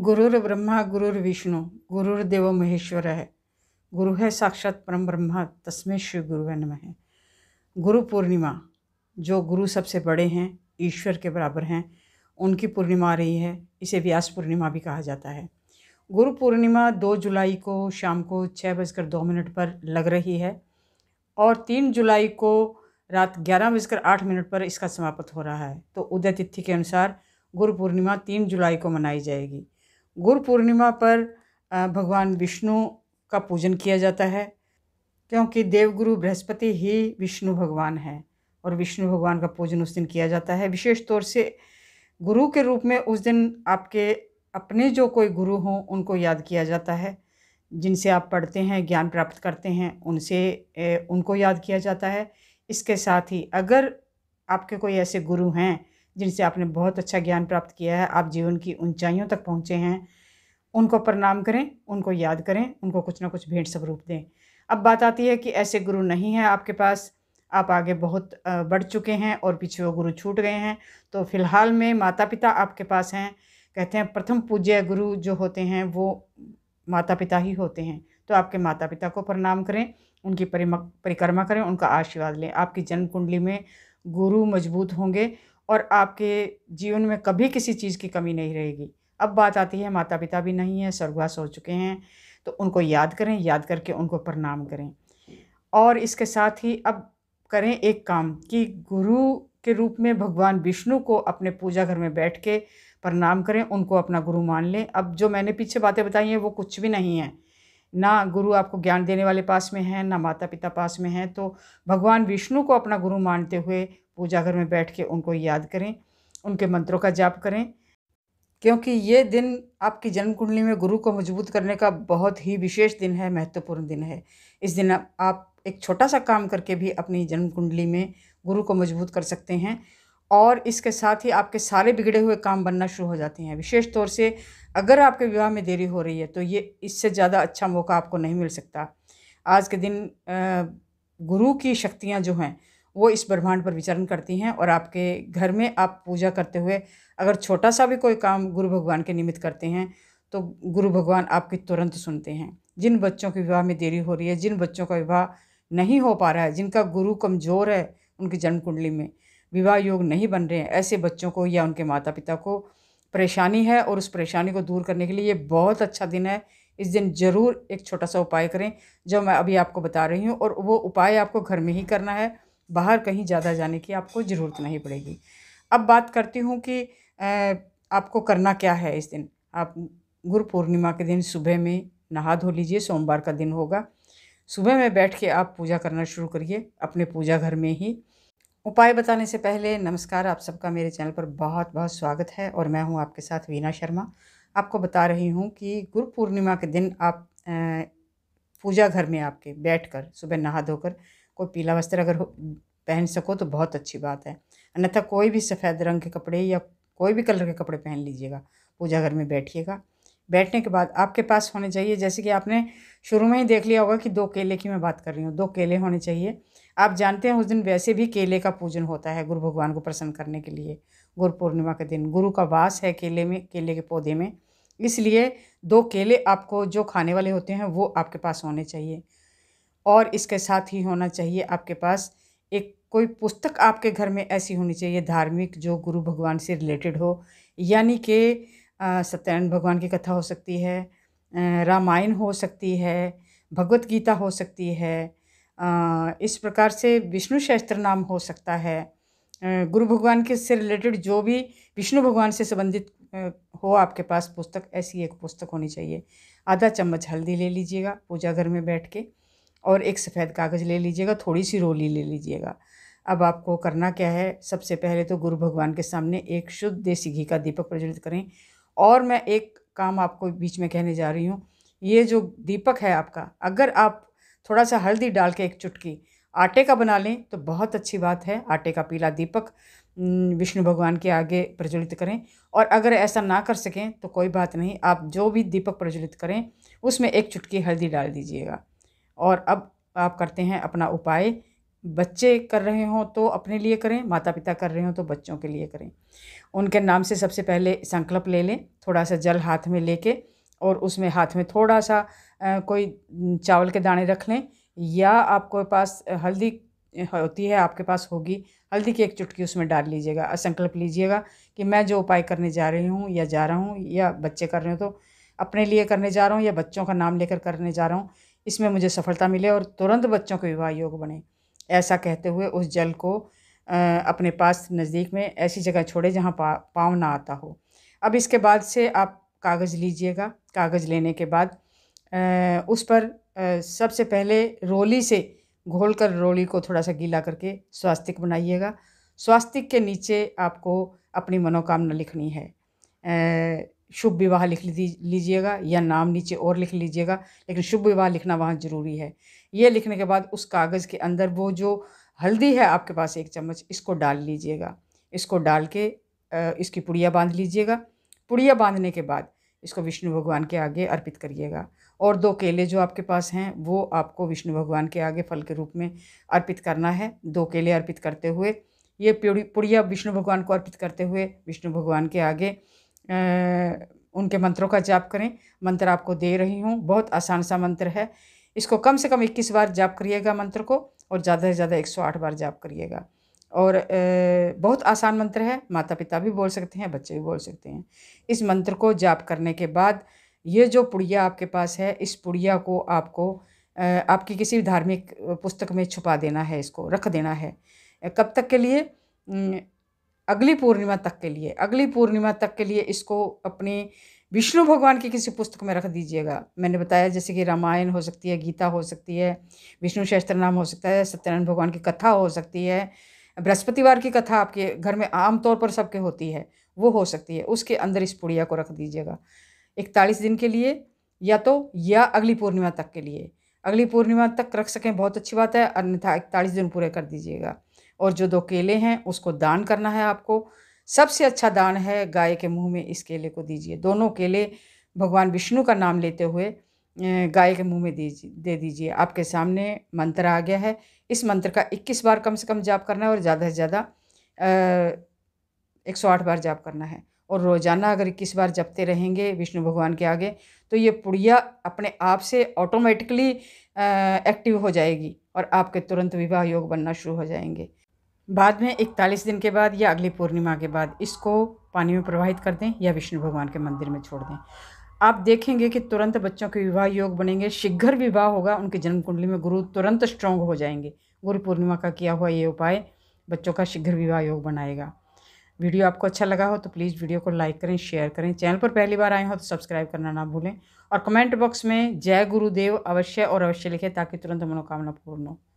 गुरुर् ब्रह्मा गुरुर विष्णु गुरुर्देव महेश्वर है गुरु है साक्षात परम ब्रह्मा तस्में श्री गुरु है नम है गुरु पूर्णिमा जो गुरु सबसे बड़े हैं ईश्वर के बराबर हैं उनकी पूर्णिमा आ रही है इसे व्यास पूर्णिमा भी कहा जाता है गुरु पूर्णिमा दो जुलाई को शाम को छः बजकर दो मिनट पर लग रही है और तीन जुलाई को रात ग्यारह बजकर आठ मिनट पर इसका समाप्त हो रहा है तो उदय तिथि के अनुसार गुरु पूर्णिमा तीन जुलाई को मनाई जाएगी गुरु पूर्णिमा पर भगवान विष्णु का पूजन किया जाता है क्योंकि देवगुरु बृहस्पति ही विष्णु भगवान हैं और विष्णु भगवान का पूजन उस दिन किया जाता है विशेष तौर से गुरु के रूप में उस दिन आपके अपने जो कोई गुरु हों उनको याद किया जाता है जिनसे आप पढ़ते हैं ज्ञान प्राप्त करते हैं उनसे उनको याद किया जाता है इसके साथ ही अगर आपके कोई ऐसे गुरु हैं जिनसे आपने बहुत अच्छा ज्ञान प्राप्त किया है आप जीवन की ऊंचाइयों तक पहुँचे हैं उनको प्रणाम करें उनको याद करें उनको कुछ ना कुछ भेंट स्वरूप दें अब बात आती है कि ऐसे गुरु नहीं हैं आपके पास आप आगे बहुत बढ़ चुके हैं और पीछे वो गुरु छूट गए हैं तो फिलहाल में माता पिता आपके पास हैं कहते हैं प्रथम पूज्य गुरु जो होते हैं वो माता पिता ही होते हैं तो आपके माता पिता को प्रणाम करें उनकी परिमा परिक्रमा करें उनका आशीर्वाद लें आपकी जन्म कुंडली में गुरु मजबूत होंगे और आपके जीवन में कभी किसी चीज़ की कमी नहीं रहेगी अब बात आती है माता पिता भी नहीं है स्वर्गवास हो चुके हैं तो उनको याद करें याद करके उनको प्रणाम करें और इसके साथ ही अब करें एक काम कि गुरु के रूप में भगवान विष्णु को अपने पूजा घर में बैठ के प्रणाम करें उनको अपना गुरु मान लें अब जो मैंने पीछे बातें बताई हैं वो कुछ भी नहीं है ना गुरु आपको ज्ञान देने वाले पास में हैं ना माता पिता पास में हैं तो भगवान विष्णु को अपना गुरु मानते हुए पूजा घर में बैठ के उनको याद करें उनके मंत्रों का जाप करें क्योंकि ये दिन आपकी जन्म कुंडली में गुरु को मजबूत करने का बहुत ही विशेष दिन है महत्वपूर्ण दिन है इस दिन आप एक छोटा सा काम करके भी अपनी जन्म कुंडली में गुरु को मजबूत कर सकते हैं और इसके साथ ही आपके सारे बिगड़े हुए काम बनना शुरू हो जाते हैं विशेष तौर से अगर आपके विवाह में देरी हो रही है तो ये इससे ज़्यादा अच्छा मौका आपको नहीं मिल सकता आज के दिन गुरु की शक्तियाँ जो हैं वो इस ब्रह्मांड पर विचरण करती हैं और आपके घर में आप पूजा करते हुए अगर छोटा सा भी कोई काम गुरु भगवान के निमित्त करते हैं तो गुरु भगवान आपकी तुरंत सुनते हैं जिन बच्चों के विवाह में देरी हो रही है जिन बच्चों का विवाह नहीं हो पा रहा है जिनका गुरु कमज़ोर है उनकी जन्म कुंडली में विवाह योग नहीं बन रहे हैं ऐसे बच्चों को या उनके माता पिता को परेशानी है और उस परेशानी को दूर करने के लिए ये बहुत अच्छा दिन है इस दिन ज़रूर एक छोटा सा उपाय करें जो मैं अभी आपको बता रही हूँ और वो उपाय आपको घर में ही करना है बाहर कहीं ज़्यादा जाने की आपको ज़रूरत नहीं पड़ेगी अब बात करती हूँ कि आपको करना क्या है इस दिन आप गुरु पूर्णिमा के दिन सुबह में नहा धो लीजिए सोमवार का दिन होगा सुबह में बैठ के आप पूजा करना शुरू करिए अपने पूजा घर में ही उपाय बताने से पहले नमस्कार आप सबका मेरे चैनल पर बहुत बहुत स्वागत है और मैं हूं आपके साथ वीना शर्मा आपको बता रही हूं कि गुरु पूर्णिमा के दिन आप पूजा घर में आपके बैठकर सुबह नहा धोकर कोई पीला वस्त्र अगर पहन सको तो बहुत अच्छी बात है अन्यथा कोई भी सफ़ेद रंग के कपड़े या कोई भी कलर के कपड़े पहन लीजिएगा पूजा घर में बैठिएगा बैठने के बाद आपके पास होने चाहिए जैसे कि आपने शुरू में ही देख लिया होगा कि दो केले की मैं बात कर रही हूँ दो केले होने चाहिए आप जानते हैं उस दिन वैसे भी केले का पूजन होता है गुरु भगवान को प्रसन्न करने के लिए गुरु पूर्णिमा के दिन गुरु का वास है केले में केले के पौधे में इसलिए दो केले आपको जो खाने वाले होते हैं वो आपके पास होने चाहिए और इसके साथ ही होना चाहिए आपके पास एक कोई पुस्तक आपके घर में ऐसी होनी चाहिए धार्मिक जो गुरु भगवान से रिलेटेड हो यानी कि सत्यनारायण भगवान की कथा हो सकती है रामायण हो सकती है भगवत गीता हो सकती है इस प्रकार से विष्णु शास्त्र नाम हो सकता है गुरु भगवान के से रिलेटेड जो भी विष्णु भगवान से संबंधित हो आपके पास पुस्तक ऐसी एक पुस्तक होनी चाहिए आधा चम्मच हल्दी ले लीजिएगा पूजा घर में बैठ के और एक सफ़ेद कागज़ ले लीजिएगा थोड़ी सी रोली ले लीजिएगा अब आपको करना क्या है सबसे पहले तो गुरु भगवान के सामने एक शुद्ध देसी घी का दीपक प्रज्वलित करें और मैं एक काम आपको बीच में कहने जा रही हूँ ये जो दीपक है आपका अगर आप थोड़ा सा हल्दी डाल के एक चुटकी आटे का बना लें तो बहुत अच्छी बात है आटे का पीला दीपक विष्णु भगवान के आगे प्रज्वलित करें और अगर ऐसा ना कर सकें तो कोई बात नहीं आप जो भी दीपक प्रज्वलित करें उसमें एक चुटकी हल्दी डाल दीजिएगा और अब आप करते हैं अपना उपाय बच्चे कर रहे हों तो अपने लिए करें माता पिता कर रहे हों तो बच्चों के लिए करें उनके नाम से सबसे पहले संकल्प ले लें थोड़ा सा जल हाथ में लेके और उसमें हाथ में थोड़ा सा कोई चावल के दाने रख लें या आपके पास हल्दी होती है आपके पास होगी हल्दी की एक चुटकी उसमें डाल लीजिएगा संकल्प लीजिएगा कि मैं जो उपाय करने जा रही हूँ या जा रहा हूँ या बच्चे कर रहे हो तो अपने लिए करने जा रहा हूँ या बच्चों का नाम लेकर करने जा रहा हूँ इसमें मुझे सफलता मिले और तुरंत बच्चों के विवाह योग बने ऐसा कहते हुए उस जल को अपने पास नज़दीक में ऐसी जगह छोड़े जहाँ पा पाँव ना आता हो अब इसके बाद से आप कागज़ लीजिएगा कागज़ लेने के बाद उस पर सबसे पहले रोली से घोल कर रोली को थोड़ा सा गीला करके स्वास्तिक बनाइएगा स्वास्तिक के नीचे आपको अपनी मनोकामना लिखनी है शुभ विवाह लिख लीजिएगा या नाम नीचे और लिख लीजिएगा लेकिन शुभ विवाह लिखना वहाँ ज़रूरी है ये लिखने के बाद उस कागज़ के अंदर वो जो हल्दी है आपके पास एक चम्मच इसको डाल लीजिएगा इसको डाल के इसकी पुड़िया बांध लीजिएगा पुड़िया बांधने के बाद इसको विष्णु भगवान के आगे अर्पित करिएगा और दो केले जो आपके पास हैं वो आपको विष्णु भगवान के आगे फल के रूप में अर्पित करना है दो केले अर्पित करते हुए ये पुड़िया विष्णु भगवान को अर्पित करते हुए विष्णु भगवान के आगे उनके मंत्रों का जाप करें मंत्र आपको दे रही हूँ बहुत आसान सा मंत्र है इसको कम से कम 21 बार जाप करिएगा मंत्र को और ज़्यादा से ज़्यादा 108 बार जाप करिएगा और बहुत आसान मंत्र है माता पिता भी बोल सकते हैं बच्चे भी बोल सकते हैं इस मंत्र को जाप करने के बाद ये जो पुड़िया आपके पास है इस पुड़िया को आपको आपकी किसी भी धार्मिक पुस्तक में छुपा देना है इसको रख देना है कब तक के लिए अगली पूर्णिमा तक के लिए अगली पूर्णिमा तक के लिए इसको अपने विष्णु भगवान की किसी पुस्तक में रख दीजिएगा मैंने बताया जैसे कि रामायण हो सकती है गीता हो सकती है विष्णु शास्त्र नाम हो सकता है सत्यनारायण भगवान की कथा हो सकती है बृहस्पतिवार की कथा आपके घर में आम तौर पर सबके होती है वो हो सकती है उसके अंदर इस पुड़िया को रख दीजिएगा इकतालीस दिन के लिए या तो या अगली पूर्णिमा तक के लिए अगली पूर्णिमा तक रख सकें बहुत अच्छी बात है अन्यथा इकतालीस दिन पूरे कर दीजिएगा और जो दो केले हैं उसको दान करना है आपको सबसे अच्छा दान है गाय के मुंह में इस केले को दीजिए दोनों केले भगवान विष्णु का नाम लेते हुए गाय के मुंह में दीजिए दे दीजिए आपके सामने मंत्र आ गया है इस मंत्र का 21 बार कम से कम जाप करना है और ज़्यादा से ज़्यादा एक सौ आठ बार जाप करना है और रोज़ाना अगर इक्कीस बार जपते रहेंगे विष्णु भगवान के आगे तो ये पुड़िया अपने आप से ऑटोमेटिकली एक्टिव हो जाएगी और आपके तुरंत विवाह योग बनना शुरू हो जाएंगे बाद में इकतालीस दिन के बाद या अगली पूर्णिमा के बाद इसको पानी में प्रवाहित कर दें या विष्णु भगवान के मंदिर में छोड़ दें आप देखेंगे कि तुरंत बच्चों के विवाह योग बनेंगे शीघ्र विवाह होगा उनकी जन्म कुंडली में गुरु तुरंत स्ट्रांग हो जाएंगे गुरु पूर्णिमा का किया हुआ ये उपाय बच्चों का शीघ्र विवाह योग बनाएगा वीडियो आपको अच्छा लगा हो तो प्लीज़ वीडियो को लाइक करें शेयर करें चैनल पर पहली बार आए हो तो सब्सक्राइब करना ना भूलें और कमेंट बॉक्स में जय गुरुदेव अवश्य और अवश्य लिखें ताकि तुरंत मनोकामना पूर्ण हो